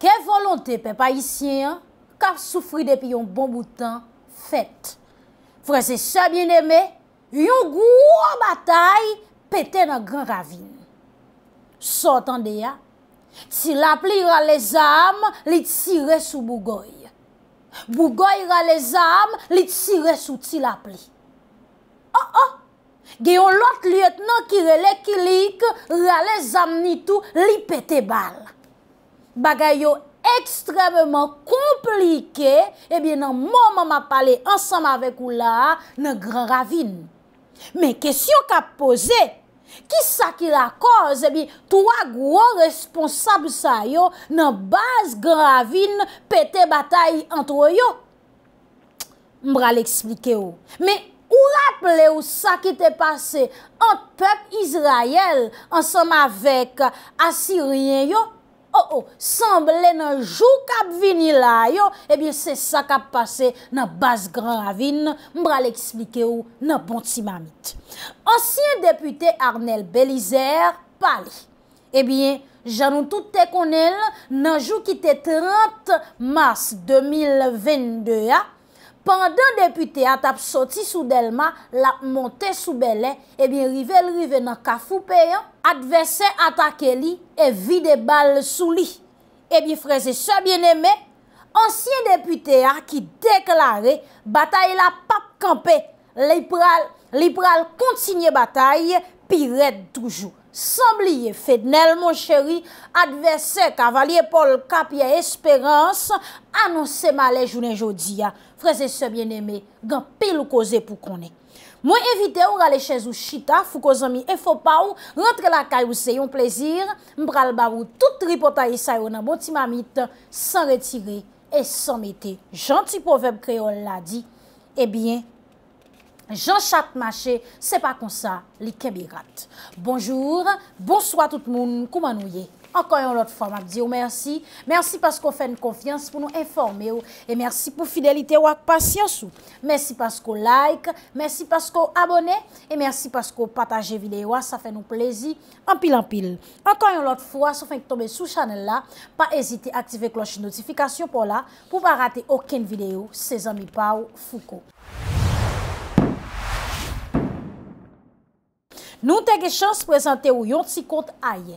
Ke volonte pe pa isyen, kap soufri depi yon bon boutan, fet. Frèze se bien eme, yon gwo batay, pete nan gran ravine. Sotan de ya, ti la pli rale zam, li tsi re sou Bougoy. Bougoy rale zam, li tsi re sou ti la pli. Oh oh, geyon lot liyet nan kirele ki lik, rale zam nitu, li pete bal. Bagay yo ekstremman komplike, ebi nan mouman ma pale ansam avek ou la, nan gran ravine. Men kesyon ka pose, ki sa ki la koz, ebi, touwa gro responsable sa yo, nan baz gravine, pete batay antro yo. Mbra li eksplike yo. Men ou raple ou sa ki te pase, ant pep Izrayel, ansam avek Assyrien yo, Oh oh, sanble nan jou kap vini la yo, ebyen se sa kap pase nan bas gran avin, mbra le eksplike ou nan ponsi mamit. Ansyen depute Arnel Belizer pali, ebyen janon toute konel nan jou kite 30 mars 2022 ya, Pandan depute a tap soti sou Delma, la monte sou Belen, e eh bin rive l rive nan kafou peyon, advesen atake li, e vide bal sou li. E eh bin freze sou bien eme, ansyen depute a ki deklare, bataye la pap kampe, li pral kontsigne bataye, pi red toujou. Samb liye fednel, moun cheri, adverse kavaliye pol kapye esperans, anonse male jounen jodi ya, freze se bieneme, gan pil ou koze pou konen. Mwen evite ou rale chez ou chita, fou kozomi e fo pa ou, rentre la kay ou se yon plezir, mbral bar ou tout ripota yi sayo nan boti mamit, san retire e san mete. Janti povem kreol la di, e eh bien... Jean Chatmaché, se pa kon sa, li kebi rat. Bonjour, bonsoit tout moun, koumanou ye. Ankan yon lot fwa, mab diyo oh, mersi. Mersi pasko fè n konfians pou nou informe oh. ou. E mersi pou fidelite ou ak pasyans ou. Mersi pasko like, mersi pasko abone. E mersi pasko pataje videyo a, sa fè nou plezi. Anpil, anpil. Ankan yon lot fwa, sa fè n tombe sou chanel la. Pa ezite aktive kloche notifikasyon pou la. Pou pa rate okèn videyo, se zami pa ou fuko. Nou te ge chans prezante ou yon ti kont a ye.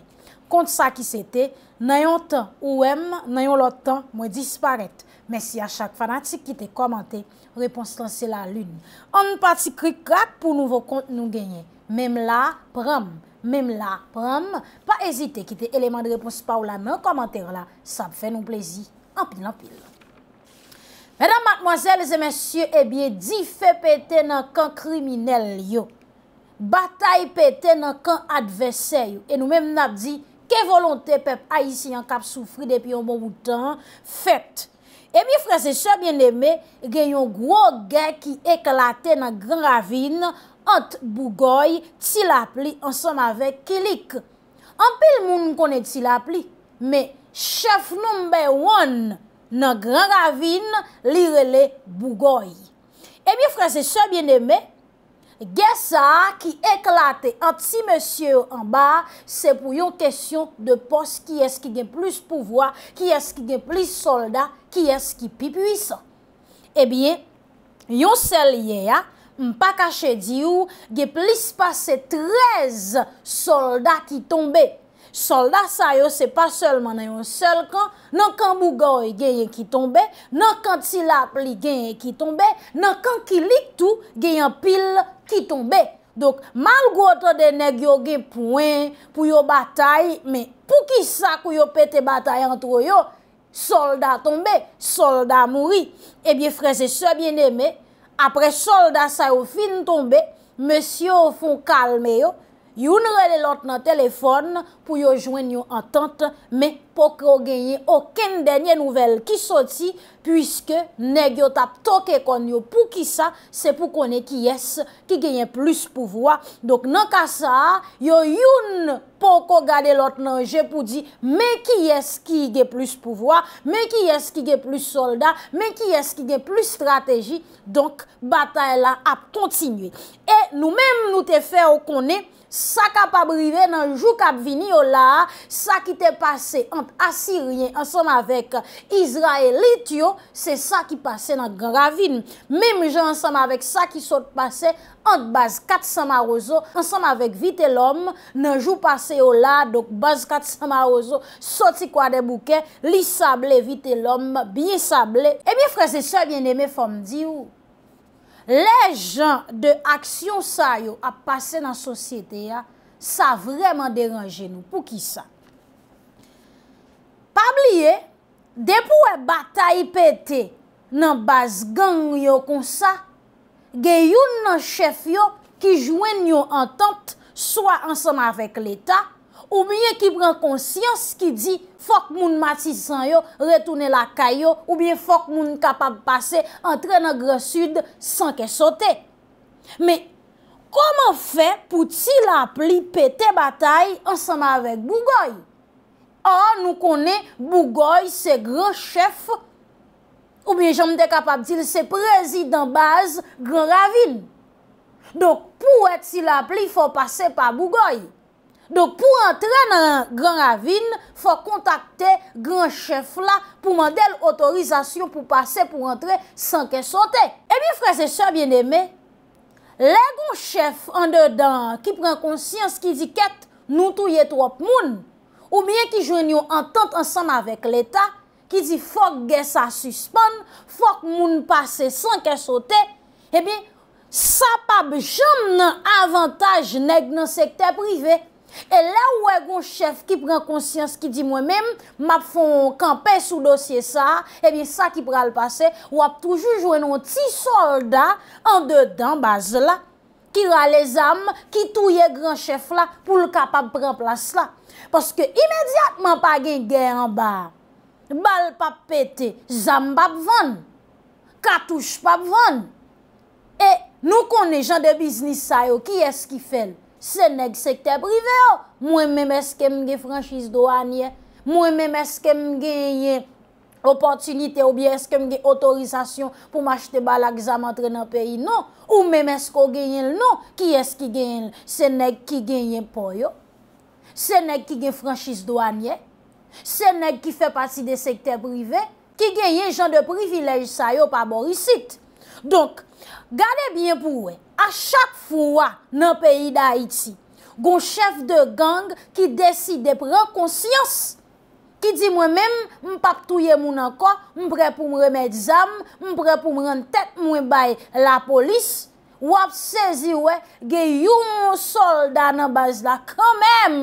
Kont sa ki se te, nan yon tan ou em, nan yon lot tan, mwen disparet. Men si a chak fanatik ki te komante, repons tan se la lun. An pati krik rak pou nouvo kont nou genye. Mem la, pram. Mem la, pram. Pa ezite ki te eleman de repons pa ou la men komante la. Sa pfe nou plezi. An pil an pil. Menan matmoazel, ze mensyo e eh bie di fe pete nan kon kriminel yo. Batay pete nan kan advese yo. E nou mem nap di, ke volonte pep a yisi yon kap soufri depi yon bon woutan? Fet. E mi frase se bien eme, gen yon gwo gen ki e kalate nan Gran Ravine, ant Bougoy, Tilapli, ansan ave Kilik. Anpil moun konen Tilapli, me chef number one nan Gran Ravine, li rele Bougoy. E mi frase se bien eme, gen sa ki eklate an ti monsye an ba, se pou yon kesyon de pos ki eski gen plis pouvoi, ki eski gen plis solda, ki eski pi pwisan. Ebyen, eh yon sel ye ya, mpa kache di ou, gen plis pase trez solda ki tombe. Solda sa yo se pa selman en yon sel kan, nan kan mbougoy gen yon ki tombe, nan kan silap li gen yon ki tombe, nan kan ki lik tou, gen yon pil Ki tombe, Malkot de neg yo ge pouen, Pou yo batay, Pou ki sa pou yo pete batay antro yo, Solda tombe, Solda mouri, Ebye freze se bieneme, Apre solda sa yo fin tombe, Monsi yo fon kalme yo, Youn rele lot nan telefon pou yo jwen yo antante, me pou ki yo genye oken denye nouvel ki soti, pwiske neg yo tap toke kon yo pou ki sa, se pou konen ki yes, ki genye plus pou vwa. Dok nan ka sa, yo youn... bon kon gade lot nan je pou di, men ki es ki ge plis pouvoi, men ki es ki ge plis soldat, men ki es ki ge plis strategi, donk batay la ap kontinuy. E nou menm nou te fe okone, sa kapabrive nan jou kapvini yo la, sa ki te pase ant Assyrien ansanm avek Izrae Litio, se sa ki pase nan Gravin. Menm je ansanm avek sa ki sot pase an te baz kat samar ozo, ansanm avek vite lom, nan jou pase yo la, dok baz kat samar ozo, soti kwa de bouke, li sable vite lom, bine sable, e bie freze se bieneme fom di ou. Le jan de aksyon sa yo ap pase nan sosyete ya, sa vreman deranje nou, pou ki sa. Pabli ye, depou e batay pete, nan baz gang yo kon sa, gen yon nan chef yo ki jwen yo entente, swa ansama vek l'Etat, ou bie ki pran konsyans ki di, fok moun matisan yo, retoune la kayo, ou bie fok moun kapab pase, antre nan gre sud, san ke sote. Me, koman fe pou ti la pli pete batay, ansama vek Bougoy? A, nou kone Bougoy se gre chef yo, Ou miye jom de kapap dil se prezid anbaz Grand Ravine. Dok pou et si la pli fò pase pa Bougoy. Dok pou entre nan Grand Ravine, fò kontakte Grand Chef la pou mandel otorizasyon pou pase pou entre sanke sote. E eh miye freze so bien eme, le Gon Chef an de dan ki pren konsyans ki di ket nou tou ye trop moun, ou miye ki jwen yo antant ansan avèk l'Etat, ki di fok gen sa suspon, fok moun pase san ke sote, e bi, sa pab jom nan avantaj neg nan sekte prive. E la ou e gon chef ki pren konsyans ki di mwen mem, map fon kampe sou dosye sa, e bi, sa ki pral pase, ou ap toujou jwen nou ti solda an de dan baz la, ki ra le zam, ki touye gran chef la pou l kapab pren plas la. Paske imediatman pa gen gen an bar. Bal papete, zambap van, katouj pap van. E nou konen jan de biznis sa yo, ki eski fen? Senek sekte prive yo. Mwen mèm eske mge francis do anye, mwen mèm eske mge enye, opotunite ou bie eske mge otorizasyon pou machete bal a gizam entre nan peyi, non. Ou mèm esko genyen l, non. Ki eski genyen l? Senek ki genyen po yo. Senek ki genyen francis do anye. Mwen mèm eske mge francis do anye, mwen mèm eske mge francis do anye. Sè nèk ki fè pati de sekter privè, ki genye jan de privilèj sa yo pa borisit. Donk, gade bien pou we, a chak fwa nan peyi da Haiti, gon chèf de gang ki desi de pren konsyans, ki di mwen mèm, mpap touye moun anko, mpren pou mremed zam, mpren pou mren tèt mwen bay la polis, wap sezi we, genye yon solda nan baz la, kwen mèm,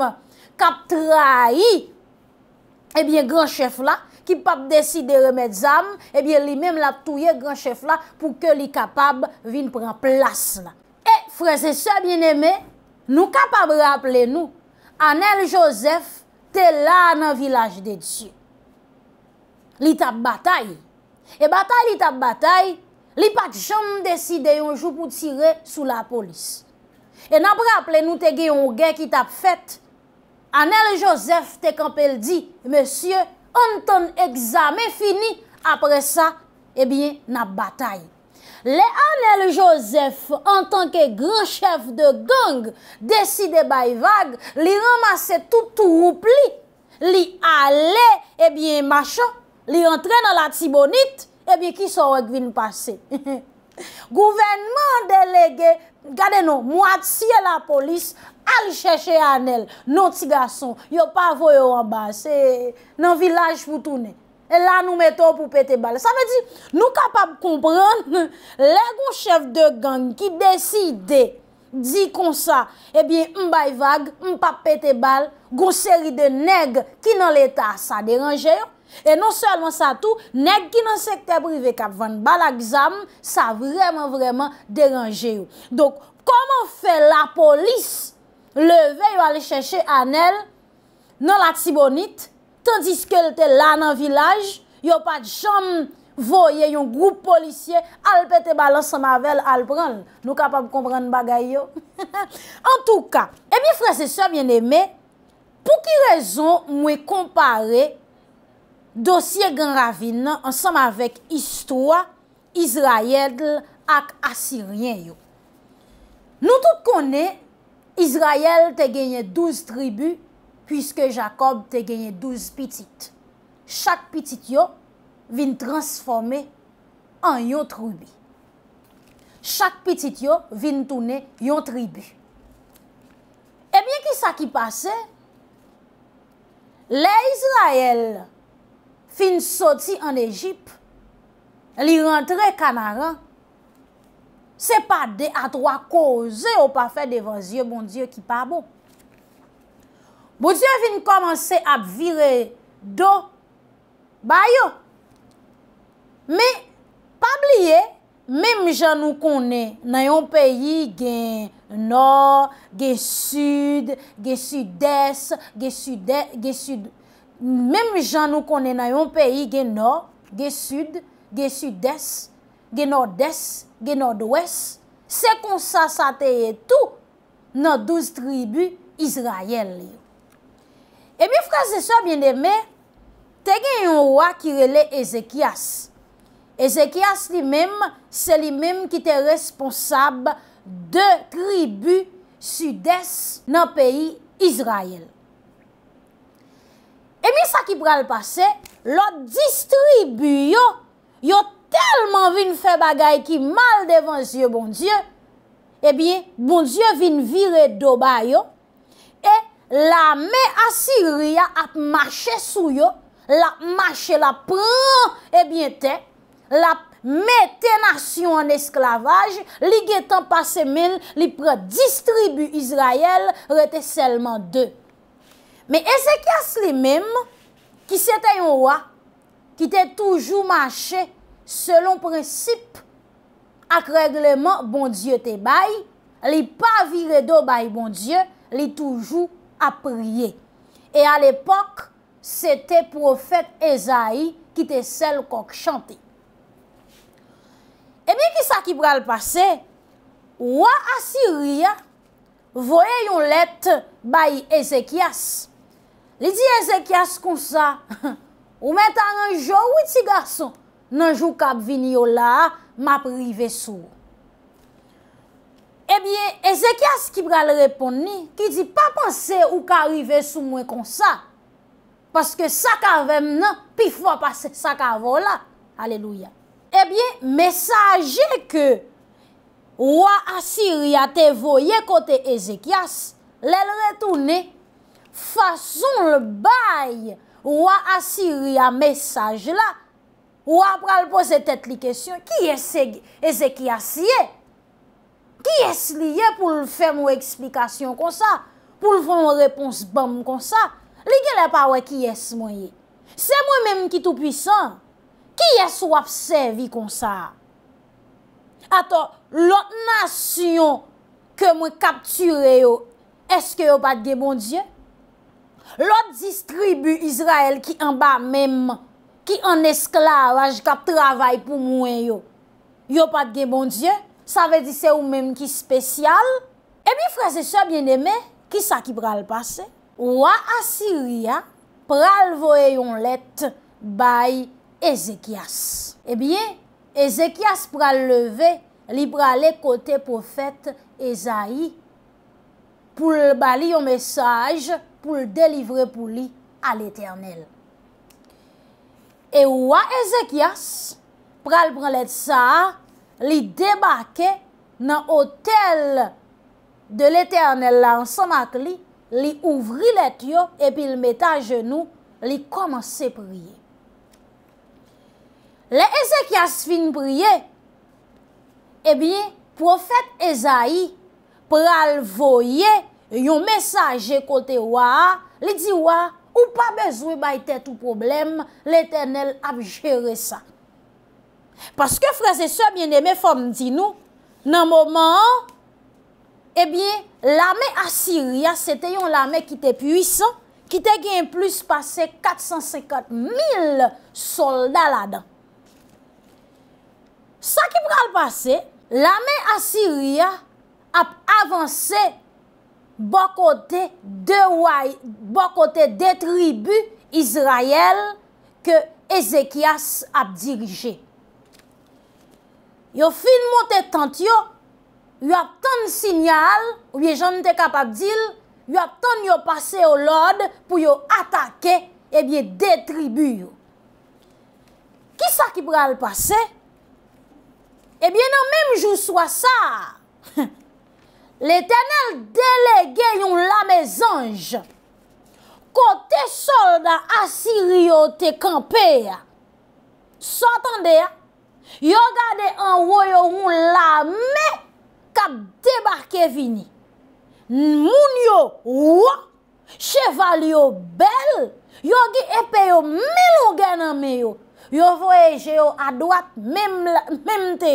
kap trahi, Ebyen eh gran chef eh la, ki pap deside remet zam, ebyen li menm la touye gran chef la pou ke li kapab vin pran plas la. E, eh, freze se bieneme, nou kapab raple nou, Anel Joseph te la nan vilaj de Diyo. Li tap batay. E batay li tap batay, li pat jom deside yon jou pou tire sou la polis. E nap raple nou te ge yon gen ki tap fet, Anel Joseph te kampel di, Monsie, an ton examen fini, apre sa, ebyen, eh na batay. Le Anel Joseph, an tanke gran chef de gang, deside bay vag, li ramase toutou oupli, li ale, ebyen, machan, li eh entre nan la tibonit, ebyen, eh ki sawek vin pase. Gouvenman delege, gade nou, mwatsye la polis, gade nou, mwatsye la polis, Ali cheche anel, nou ti gason, yo pa voyo anba, se nan vilaj voutoune. E la nou meton pou pete bal. Sa me di, nou kapap kompran, le goun chef de gang ki deside, di kon sa, ebyen, mbay vag, mpa pete bal, goun seri de neg, ki nan l'Etat, sa deranje yo. E nou selman sa tou, neg ki nan sekte privé kapvan, bal a gizam, sa vreman vreman deranje yo. Dok, koman fe la polis? Leve yo a recheche anel nan la tibonit tandis ke el te la nan vilaj yo pat chan voye yon groupe polisye al pete balan sa mavel al pran nou kapab kompran bagay yo En touka, ebi frese so mwen eme, pou ki rezon mwen kompare dosye gen ravine ansam avek istwa izrayedl ak asirien yo Nou tout konen Izrayel te genye douz tribu, pwiske Jacob te genye douz pitit. Chak pitit yo vin transforme an yon tribi. Chak pitit yo vin toune yon tribi. Ebyen eh ki sa ki pase, le Izrayel fin soti an Ejip, li rentre kanaran, Se pa de a drwa koze ou pa fe devan zye, bon diyo ki pa bo. Bo diyo vin komanse ap vire do, bayo. Me, pa bliye, mem jan nou konen, nan yon peyi gen nor, gen sud, gen sudes, gen sudes, gen sudes, mem jan nou konen nan yon peyi gen nor, gen sud, gen sudes, genor des, genor dwes, se konsa sa teye tou nan douz tribu izrayel li. E mi fraze so, bien deme, te gen yon wak ki rele Ezekias. Ezekias li mem, se li mem ki te responsab de tribu sudes nan peyi izrayel. E mi sa ki pral pase, lo distribuyo yo telman vin fe bagay ki mal devan ziyo bon ziyo, e eh bin bon ziyo vin vire do bayo, e la me asiria ap mache sou yo, la mache la pran, e eh bin te, la me tenasyon an esklavaj, li getan pase men, li pre distribu izrayel, rete selman de. Me Ezekias li mem, ki se te yon wa, ki te toujou mache, Selon prinsip ak regleman bon die te bay, li pa vire do bay bon die, li toujou apriye. E al epok, se te profet Ezaie ki te sel kak chante. E bi ki sa ki pral pase, wwa Assyria voye yon let bay Ezekias. Li di Ezekias kon sa, ou metan an jo witi garson. nanjou kab vini yo la, map rive sou. E eh bie, Ezekias ki pral repon ni, ki di pa panse ou ka rive sou mwen kon sa, paske sa ka vem nan, pi fwa pase sa ka vola. Aleluya. E eh bie, mesaje ke, wwa Assyria te voye kote Ezekias, lel retouni, fason l baye, wwa Assyria mesaje la, Ou ap pral pose tet li kesyon, ki es ezek yasi ye? Ki es li ye pou l fèm ou eksplikasyon kon sa? Pou l fèm ou repons bèm kon sa? Li gè lè pa wè ki es mwen ye? Se mwen mèm ki tou pwisan, ki es wap se vi kon sa? Atò, lòt nasyon ke mwen kapture yo, eske yo pat ge bon diye? Lòt distribu Israel ki anba mèm mwen? ki an eskla waj kap travay pou mwen yo. Yo pat gen bon dje, sa ve di se ou menm ki spesyal. Ebi fra se so bieneme, ki sa ki pral pase? Ouwa Assyria pral voe yon let bay Ezekias. Ebiye, Ezekias pral leve li prale kote profet Ezaie pou l bali yon mesaj pou l delivre pou li al eternel. E wwa Ezekias pral pralet sa, li debake nan hotel de l'Eternel lansanak li, li ouvri let yo epil meta genou, li komanse priye. Le Ezekias fin priye, ebyen profet Ezaie pral voye yon mesaje kote wwa, li di wwa, Ou pa bezwe bayte tout problem, l'Eternel ap jere sa. Paske fraze so, mwen eme fom di nou, nan mouman, ebyen, l'ame Assyria, sete yon l'ame ki te pwisan, ki te gen plus pase 450 mil solda la dan. Sa ki pral pase, l'ame Assyria ap avanse mwen, bo kote de tribu Izrayel ke Ezekias ap dirije. Yo fin motetant yo, yo ap ton sinyal, ou ye jante kapap dil, yo ap ton yo pase yo lod pou yo atake e bie de tribu yo. Ki sa ki pral pase? E bie nan menm jou swa sa, Le tenel delege yon lame zanj, kote solda asir yo te kampe ya. Sotande ya, yo gade anwoyo yon lame kap debarke vini. Moun yo wwa, cheval yo bel, yo gi epe yo melo genanme yo. Yo vweje yo a doat memte,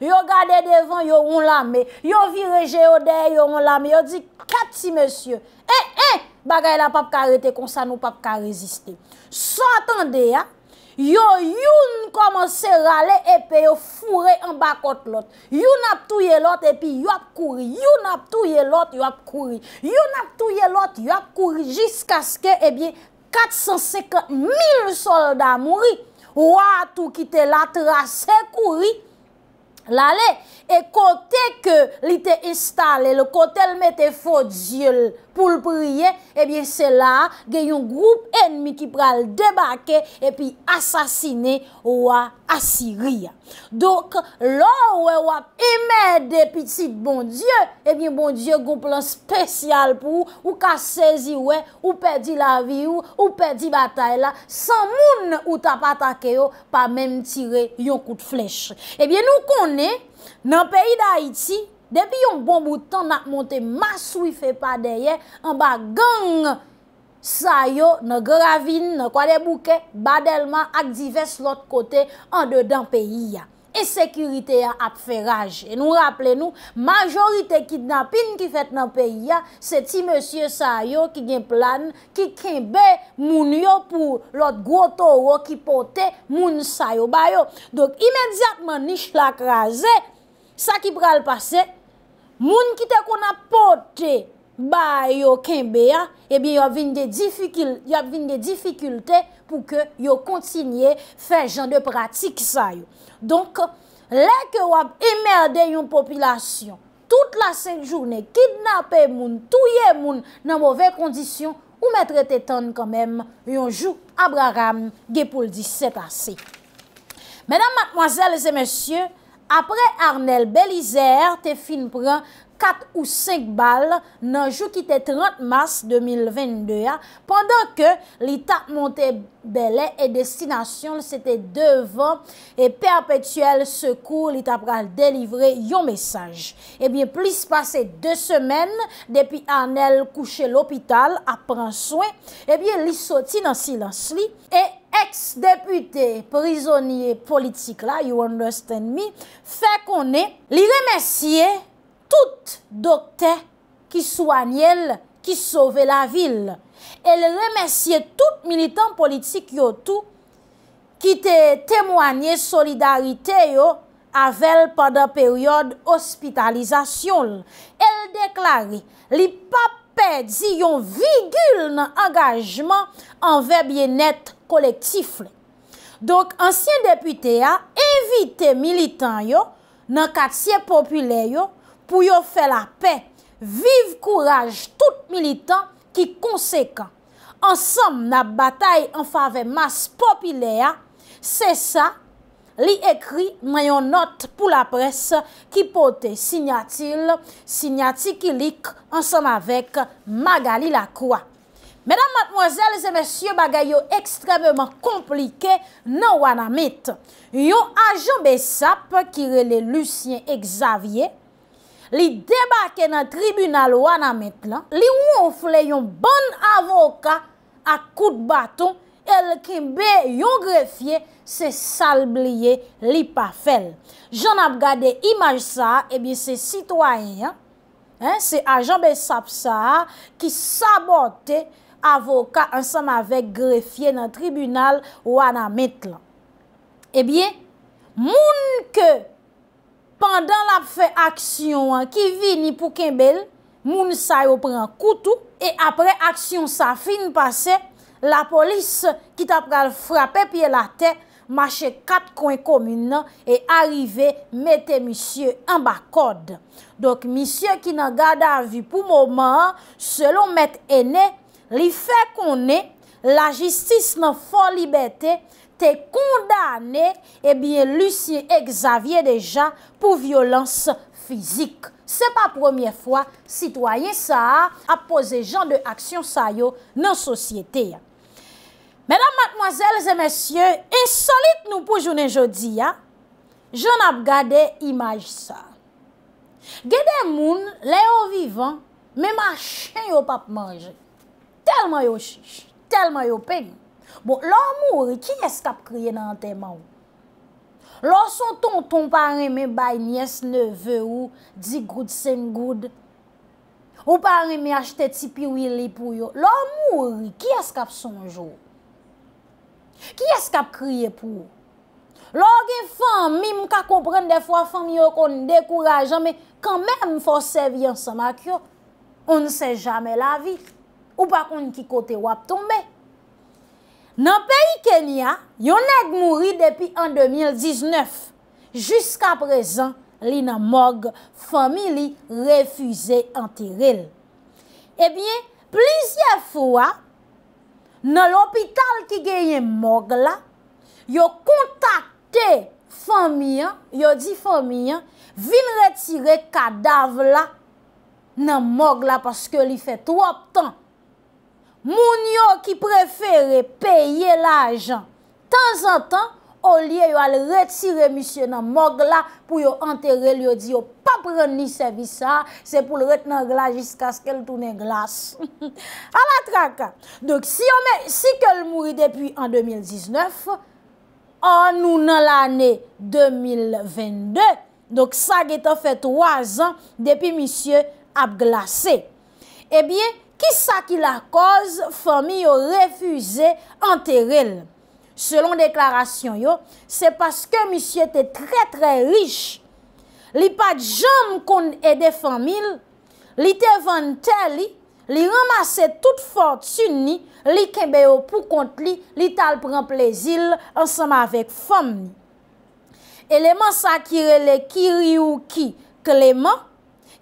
yo gade devan yo onlame, yo vireje yo dey yo onlame, yo di kat si monsye. E, eh, e, eh, bagay la pap ka rete kon sa nou pap ka reziste. So atende ya, yo youn komanse rale epi yo fure en bakot lot. Youn ap touye lot epi youn ap kouri, youn ap touye lot youn ap kouri. Youn ap touye lot youn ap kouri jiska ske ebyen 450 mil solda mouri. Ou atou ki te latra se kouri. La le, e kote ke li te instale, le kote l mette fote zyele. pou l priye, ebyen eh se la ge yon group enmi ki pral debake e pi asasine ou a Assyria. Dok, lo ou e wap eme de pitit bon dieu, ebyen eh bon dieu goun plan spesyal pou ou ka sezi ou e, ou perdi la vi ou, ou perdi batay la, san moun ou tap atake yo pa menm tire yon kout flech. Ebyen eh nou konen nan peyi da Haiti, Depi yon bon boutan nan ap monte masoui fe pa deye, an ba gang sa yo nan gravin nan kwa de bouke, badelman ak divers lot kote an de dan peyi ya. E sekurite ya ap fe raje. E nou rappele nou, majorite kidnapin ki fet nan peyi ya, se ti monsye sa yo ki gen plan, ki kenbe moun yo pou lot gwo toro ki pote moun sa yo bayo. Dok imediatman nish lak raze, sa ki pral pase, Moun ki te kon apote ba yo kembe ya, ebi yo ap vin de difikulte pou ke yo kontinye fè jan de pratik sa yo. Donk, lè ke wap emerde yon popilasyon, tout la sen jounè, kidnapè moun, touye moun nan mouve kondisyon, ou mè trete ton kon mèm yon jou Abraham Gepoldi set asè. Mèdam matmwazèl zè mèsyè, Apre Arnel Belizer, te fin pran 4 ou 5 bal nan jou ki te 30 mars 2022, pandan ke li tap monte belè e destinasyon se te devan e perpetuel sekou li tap pran delivre yon mesaj. Ebyen, eh plis pase 2 semen, depi Arnel kouche l'opital a pran swen, eh ebyen li soti nan silans li e... ex-depute, prisonier politik la, you understand me, fe konen li remesye tout dokte ki souanye el ki sove la vil. El remesye tout militant politik yo tou ki te temwanye solidarite yo avel pa da peryode hospitalizasyon. El deklare li pa pedi yon vigul nan angajman an vebyen net kolektif le. Donk, ansyen depite ya, evite militan yo, nan katsye popile yo, pou yo fe la pe, vive kouraj tout militan, ki konsekant. Ansem nan batay an fave mas popile ya, se sa, li ekri mayon not pou la pres, ki pote sinyatil, sinyatikilik, ansenm avek Magali la kwa. Mèdam matmozèl, zè mèsyè bagay yo ekstremèman komplike non nan wana mèt. Yo ajan bè sap kire lè Lucien Xavier, li debake nan tribunal wana mèt lan, li wou oufle yon bon avoka ak kout baton, el ki bè yo grefye se salbliye li pa fel. Joun ap gade imaj sa, ebyen eh se sitwayen, se ajan bè sap sa ki sabote lè avoka ansam avek grefye nan tribunal wana met lan. Ebyen, moun ke, pandan la fe aksyon ki vini pou kembel, moun sa yo pran koutou, e apre aksyon sa fin pase, la polis ki tap pral frape piye la te, mache kat kwen komine nan, e arive mette misye an bak kode. Donk misye ki nan gade avi pou mouman, selon mette ene, Li fè konè, la jistis nan fon libetè, te kondanè, ebyen lusye egzavye dejan pou violans fizik. Se pa premier fwa, sitwayen sa ap pose jan de aksyon sa yo nan sosyete. Mèdam matmoazèl zè mèsyè, insolite nou pou jounen jodi ya, joun ap gade imaj sa. Gede moun, le yo vivan, me ma chen yo pap manjè. Telman yo chich, telman yo pegi. Bo, lor mouri, ki eskap kriye nan teman ou? Lor son ton ton pareme bay niyes neve ou, di goud sen goud, ou pareme achete tipi willi pou yo, lor mouri, ki eskap sonjou? Ki eskap kriye pou? Lor gen fam, mi mka kompren de fwa fam yo kon dekourajan, me kan men mfosev yon samak yo, ou nse jame la vih. Ou pa kon yon ki kote wap tombe. Nan peyi Kenya, yon e gmouri depi an 2019. Juska prezan, li nan mog, fami li refuze an tirel. Ebyen, eh plizye fwa, nan l'opital ki genyen mog la, yo kontakte fami, yo di fami, vin retire kadav la nan mog la, paske li fe trob tan. Moun yo ki prefere peye la ajan, tan zan tan, o liye yo al retire misye nan mog la, pou yo anterre liyo di yo papren ni sevi sa, se pou l ret nan gla jiska skel toune glas. A la traka. Eh dok si yo men, si ke l mouri depi an 2019, an nou nan l ane 2022, dok sa getan fet 3 an, depi misye ap glase. Ebyen, Kisa ki la koz, fami yo refuze anteril. Selon deklarasyon yo, se paske misye te tre tre riche. Li pat jom kon ede famil, li te vante li, li ramase tout fort suni, li kembe yo pou kont li, li tal pran plezil ansama vek fami. Eleman sa ki rele kiri ou ki kleman,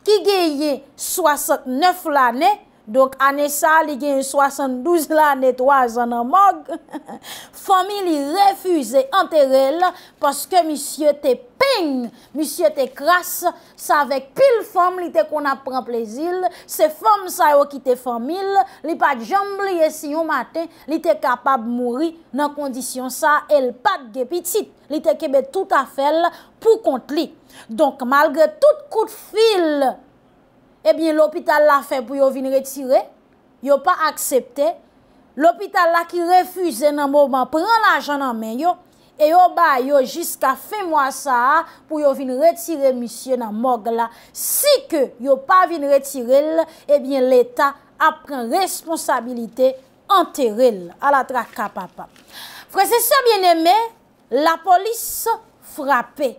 ki geye 69 lanen, Donk ane sa li gen yon 72 la netwaz ane mok, fomi li refuze anter el, paske misye te peng, misye te kras, sa vek pil fom li te kon ap pran plezil, se fom sa yo ki te fomi, li pat jamb li esi yon maten, li te kapab mouri nan kondisyon sa, el pat gepitit, li te kebet tout a fel pou kont li. Donk malge tout kout fil, Ebyen eh l'hôpital la fè pou yo vin retirè. Yo pa akseptè. L'hôpital la ki refüze nan mouman. Pren l'ajan nan men yo. E yo ba yo jiska fè mwa sa. Pou yo vin retirè misye nan mog la. Si ke yo pa vin retirè lè. Ebyen eh l'Etat apren responsabilité. Anterè lè. Alatra kapapa. Frè se so bienemè. La polis frappè.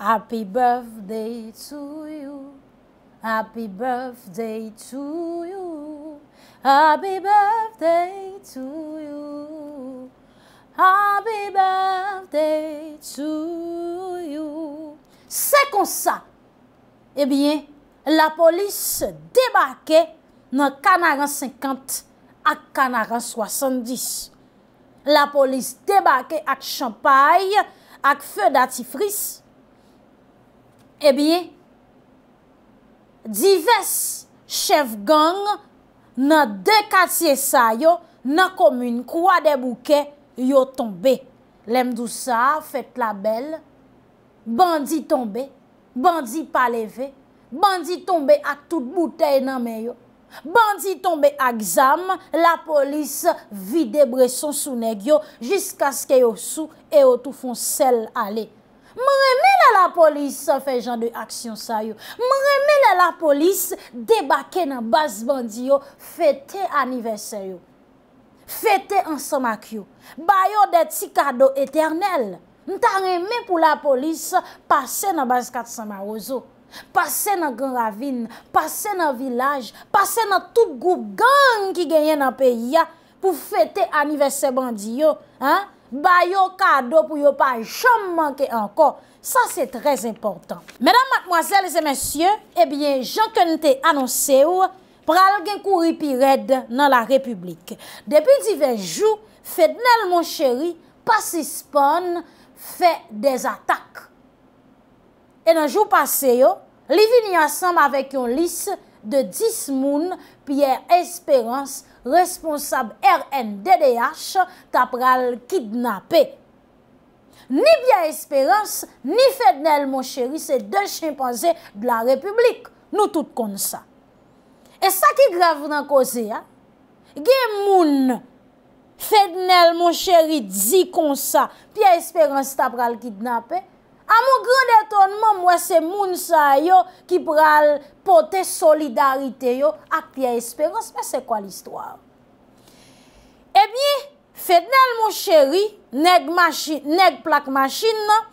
Happy birthday to you. Happy birthday to you. Happy birthday to you. Happy birthday to you. Eh se kon sa, e bie, la polis debake nan kanaran 50 ak kanaran 70. La polis debake ak champay ak fe dati fris. E eh bie... Dives chev gang nan dekatsye sa yo nan komoun kwa de bouke yo tombe. Lem dousa, fet la bel, bandi tombe, bandi paleve, bandi tombe ak tout bouteye nan men yo. Bandi tombe ak zam, la polis vide breson sou neg yo jiska ske yo sou e yo tou fon sel alek. Mè remè lè la polis sa fè jan de aksyon sa yo. Mè remè lè la polis debake nan bas bandiyo fète aniversè yo. Fète an samak yo. Bayo de ti kado eternel. Mè ta remè pou la polis pase nan bas katsama ozo. Pase nan gen ravine. Pase nan vilaj. Pase nan tout goup gang ki genye nan peyi ya. Pou fète aniversè bandiyo. Bayo kado pou yo pay chom manke anko. Sa se trez importan. Medan matmwazel se mensyen, ebyen, eh jankon te anonse ou, pral gen kouri pi red nan la republik. Depi diven jou, fe dnel mon cheri, pasi spon, fe dez atak. E nan jou pase yo, li vini ansamba avek yon lis, de 10 moun piye Esperance responsab RNDDH tapral kidnapè. Ni biye Esperance, ni Fednel mon chéri, se de chimpanzè de la republik. Nou tout kon sa. E sa ki grav nan koze ya? Gye moun Fednel mon chéri di kon sa piye Esperance tapral kidnapè, A moun grand etonman mwen se moun sa yo ki pral pote solidarite yo akpia esperans. Mwen se kwa l'histoire? Ebi, eh fedel moun cheri, neg plak machin nan,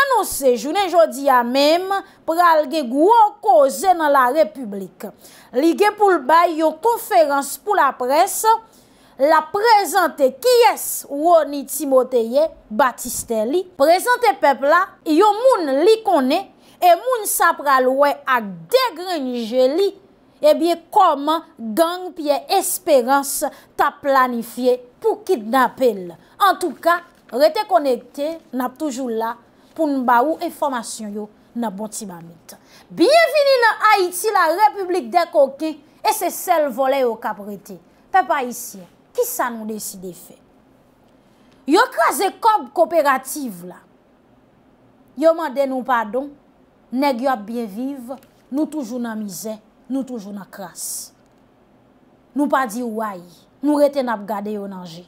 anou se jounen jodi ya menm pral ge gwo koze nan la republik. Li ge pou l'bay yo konferans pou la presse, la prezante kyes wouni Timoteye Batiste li. Prezante pepla, yon moun li kone, e moun sapralwe ak degrenje li, ebyen koman gang piye esperans ta planifiye pou kit napel. En tou ka, rete konekte nap toujou la pou nba ou e formasyon yo nap boti mamit. Bienvini nan Haiti la Republik de Koki, e se sel vole yo kap rete. Pe pa isi ya. sa nou deside fe yo kraze kob kooperative la yo mande nou padon neg yo ap bien vive nou toujou nan mize nou toujou nan kras nou pa di waj nou reten ap gade yo nanje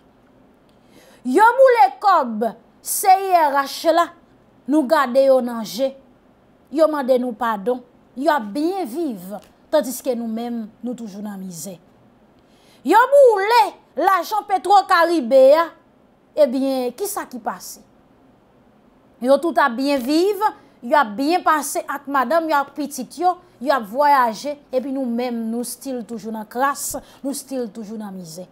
yo moule kob C.I.R.H. la nou gade yo nanje yo mande nou padon yo ap bien vive tadiske nou men nou toujou nan mize Yo mwoule lajan Petro Karibè, ebyen, eh ki sa ki pase? Yo touta byen vive, yo ap byen pase ak madam, yo ap pitit yo, yo ap voyaje, epi nou mèm nou stil toujou nan kras, nou stil toujou nan mizè.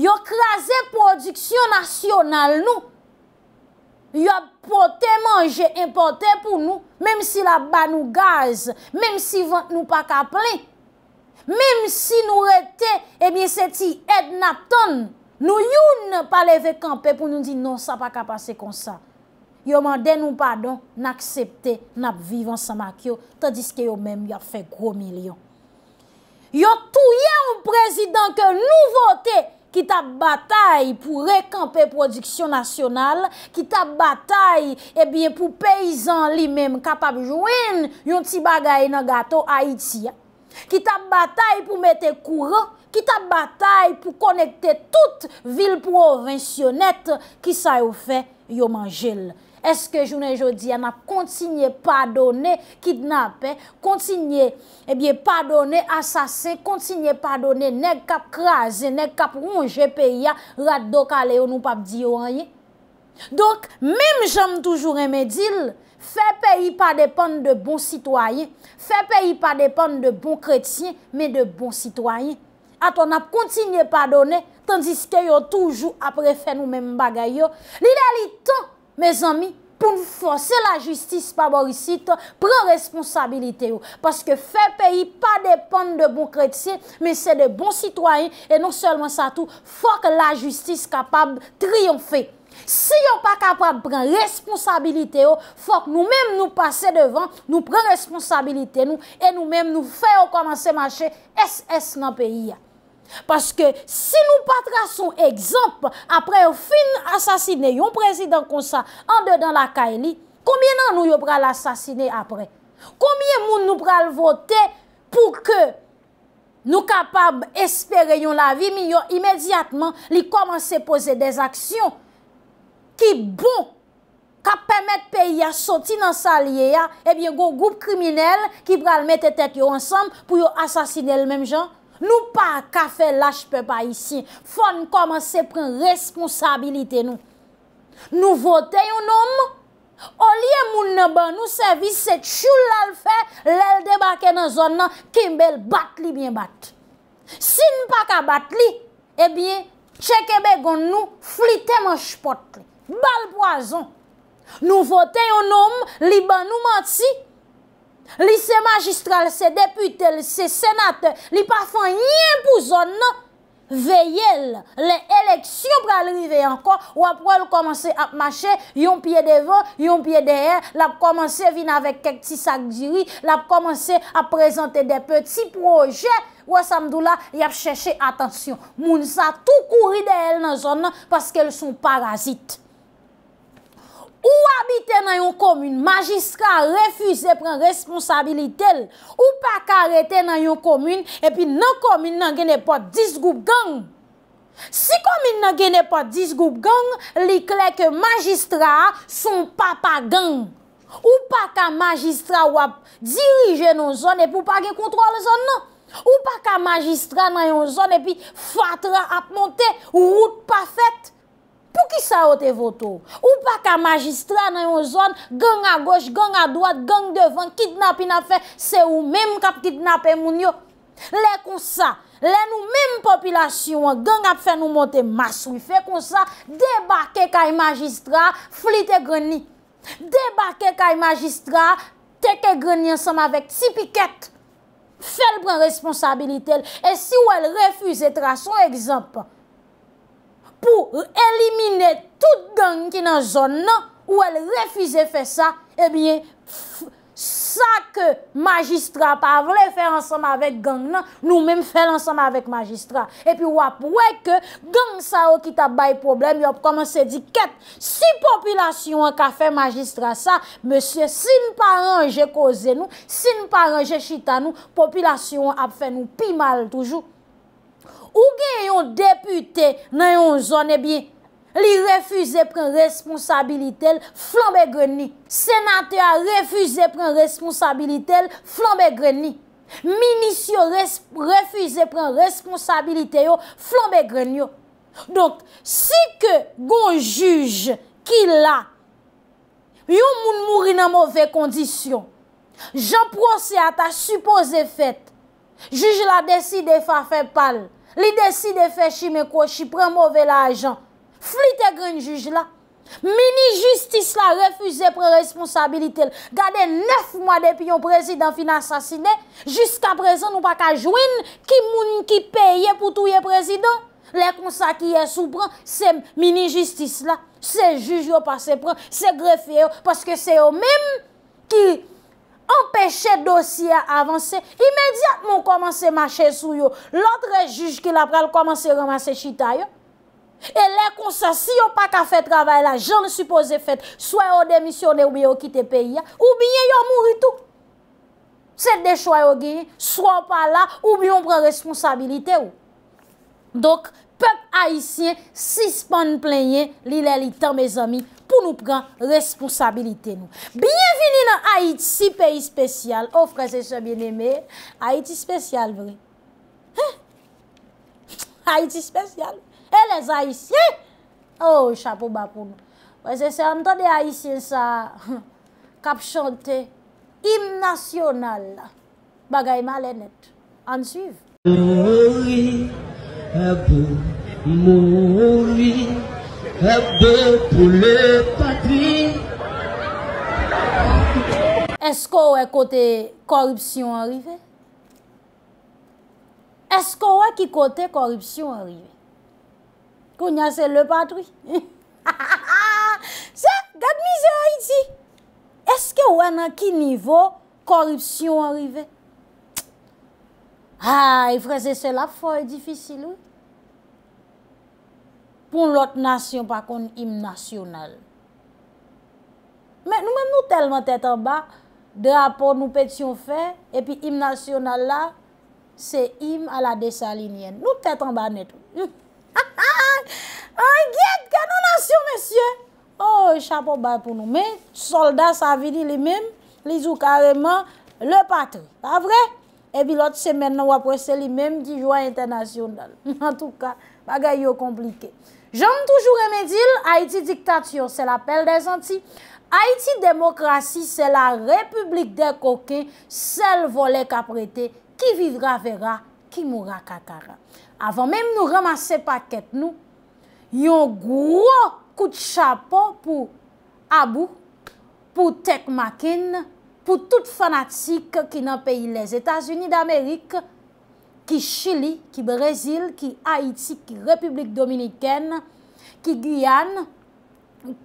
Yo krasè produksyon nasyonal nou, yo ap potè manje impotè pou nou, mèm si la ba nou gaz, mèm si vant nou pa kaplè. Mem si nou rete, ebyen se ti ed naton, nou youn pa leve kampe pou nou di non sa pa kapase konsa. Yo mande nou padon, naksepte, nap vivan sa makyo, tadis ke yo menm yo fe gro milyon. Yo touye ou prezident ke nou vote ki tap batay pou rekampe prodiksyon nasyonal, ki tap batay ebyen pou peyizan li menm kapap jwen yon ti bagay nan gato Haiti ya. Kit ap batay pou mette kouro, kit ap batay pou konekte tout vil provinsyonet ki sa yo fe yo manjel. Eske jounen jodi an ap kontinye padone, kidnapen, kontinye, ebyen padone, asase, kontinye padone, nek kap kraze, nek kap ronje peya, rat do kale yo nou pap diyonye. Donk, mem jom toujou remedil, fè peyi pa depan de bon sitwayen, fè peyi pa depan de bon kretien, men de bon sitwayen, aton ap kontinye pa donen, tandiske yo toujou apre fè nou men bagay yo. Lide li ton, mes ami, pou fòse la justice pa borisite, pren responsabilite yo, paske fè peyi pa depan de bon kretien, men se de bon sitwayen, et non selman sa tou, fòke la justice kapab triyonfè. Si yo pa kapat pren responsabilite yo, fok nou menm nou pase devan, nou pren responsabilite nou, e nou menm nou fè yo komanse manche SS nan peyi ya. Paske si nou patrason ekzamp apre yo fin asasine yon prezident konsa an de dan la kaen li, koumye nan nou yo pral asasine apre? Koumye moun nou pral vote pou ke nou kapab espere yon la vi miyo imediatman li komanse pose des aksyon? Ki bon, ka pemet pe ya eh soti nan salye ya, ebyen go goup kriminel ki pral mette tet yo ansam pou yo asasine el mem jan. Nou pa kafe lajpe pa isi, fon koman se pren responsabilite nou. Nou vote yon nom, olye moun ne ban nou servise se choul al fe, lel debake nan zon nan kimbel bat li bien bat. Sin pa ka bat li, ebyen eh chekebe gon nou flite man spot li. Bal boazan, nou vote yon nom, li ban nou manti, li se magistral, se deputel, se senatel, li pa fan yin pou zon nan, veyel. Le eleksyon pralrive yon kon, wap wèl komanse ap mache, yon pye devan, yon pye dehè, l ap komanse vin avèk kek ti sakdiri, l ap komanse ap prezante de peti proje, wap samdou la yap chèche atensyon. Moun sa tou kouri dehèl nan zon nan, paske l son parazit. Ou habite nan yon komyne, majistra refuse pren responsabilitel. Ou pa ka rete nan yon komyne, epi nan komyne nan genepot 10 goup gang. Si komyne nan genepot 10 goup gang, li klek majistra son papa gang. Ou pa ka majistra wap dirije nan zon epi ou pa ge kontrol zon nan. Ou pa ka majistra nan yon zon epi fatra apmonte ou wout pa fèt. pou ki sa ote voto ou pa ka magistra nan yon zon, gang a goch, gang a doat, gang devan, kidnap in a fe, se ou menm kap kidnap en moun yo. Le kon sa, le nou menm popilasyon, gang ap fe nou monte maswi, fe kon sa, debake kay magistra, flite greni. Debake kay magistra, teke greni an som avek, si piket, fel pren responsabilite l. E si ou el refuze tra, son egzamp, pou elimine tout gang ki nan zon nan, ou el refize fe sa, e eh bie sa ke magistra pa vle fe ansama vek gang nan, nou men fe l'ansama vek magistra. E pi wap weke, gang sa o ki tabay problem, yop koman se di ket, si popilasyon an ka fe magistra sa, monsye sin par anje koze nou, sin par anje chita nou, popilasyon an ap fe nou pi mal toujou, Ou gen yon depute nan yon zone eh bi, li refuze pren responsabilite l flambe greni. Senate a refuze pren responsabilite l flambe greni. Minisyon refuze pren responsabilite yo flambe greni yo. Donk, si ke gon juj ki la, yon moun mouri nan mouve kondisyon, jan pronsi ata supose fet. Juj la desi de fa fe pal, li desi de fe chi me ko, chi pren mouvel ajan. Flite gren juj la, mini justis la refuze pre responsabilite. Gade nef mwa depi yon prezident fina sasine, jiska prezon nou pa ka jwen ki moun ki peye pou touye prezident. Le konsa ki yon e sou pren, se mini justis la, se juj yo pa se pren, se grefe yo, paske se yo menm ki... empèche dosye avansè, imèdiat moun komanse machè sou yo. Lòtre juge ki la pral komanse ramase chita yo. E lè konsa, si yo pa ka fè travè la, joun sou pose fèt, swè yo demisyonè ou bi yo kite peyi ya, ou bi yo yo mouri tou. Sè de chwa yo genye, swè yo pa la, ou bi yo pren responsabilite yo. Dok, pep haisyen, sispan plenye, li lè li tan mè zami, Poun nou pran responsabilite nou Bienveni nan Haiti, si peyi spesyal Ofre se se bin eme Haiti spesyal vre Haiti spesyal E les Haitien Oh, chapeau ba pou nou Prese se antade Haitien sa Kap chante Im national Bagay malenet Ansiv Mori Mori F2 pou lè patri. Esko wè kote korupsyon arrive? Esko wè ki kote korupsyon arrive? Kounye se lè patri? Se, gade mizè a iti. Eske wè nan ki nivou korupsyon arrive? Ay, ah, frese se la foye difisil ouy. Poun lot nasyon pa kon im nasyonal. Men nou men nou telman tetan ba, drapon nou petyon fe, epi im nasyonal la, se im ala desa linjen. Nou tetan ba netou. Ha ha ha! An gèt ka nou nasyon, mesyè! Oh, chapon ba pou nou. Men soldat sa vini li mem, li zou kareman le patou. Ta vre? Epi lot semen nan wapwese li mem ki jouan internasyonal. En tout ka, bagay yo komplike. Jom toujou remedil, Haiti diktatiyon, se la pel de zanti. Haiti demokrasi, se la republik de koke, sel vole kaprete, ki vivra vera, ki moura kakara. Avan menm nou ramase paket nou, yon gwo kout chapo pou abou, pou tek makin, pou tout fanatik ki nan peyi les Etasuni d'Amerikou. ki Chili, ki Brezil, ki Haiti, ki Republik Dominikène, ki Guyane,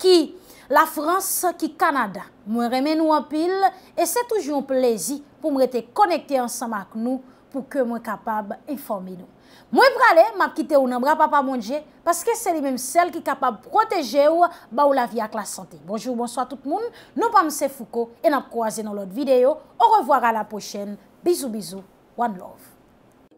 ki la France, ki Kanada. Mwen reme nou apil, e se toujoun plezi pou mwete konekte ansama ak nou pou ke mwen kapab informe nou. Mwen prale, map kite ou nan bra papamonje, paske se li menm sel ki kapab proteje ou ba ou la vi ak la sante. Bonjou, bonsoit tout moun, nou pa mse fouko, en ap kroaze nou lot videyo, ou revoar a la pochen, bizou bizou, one love.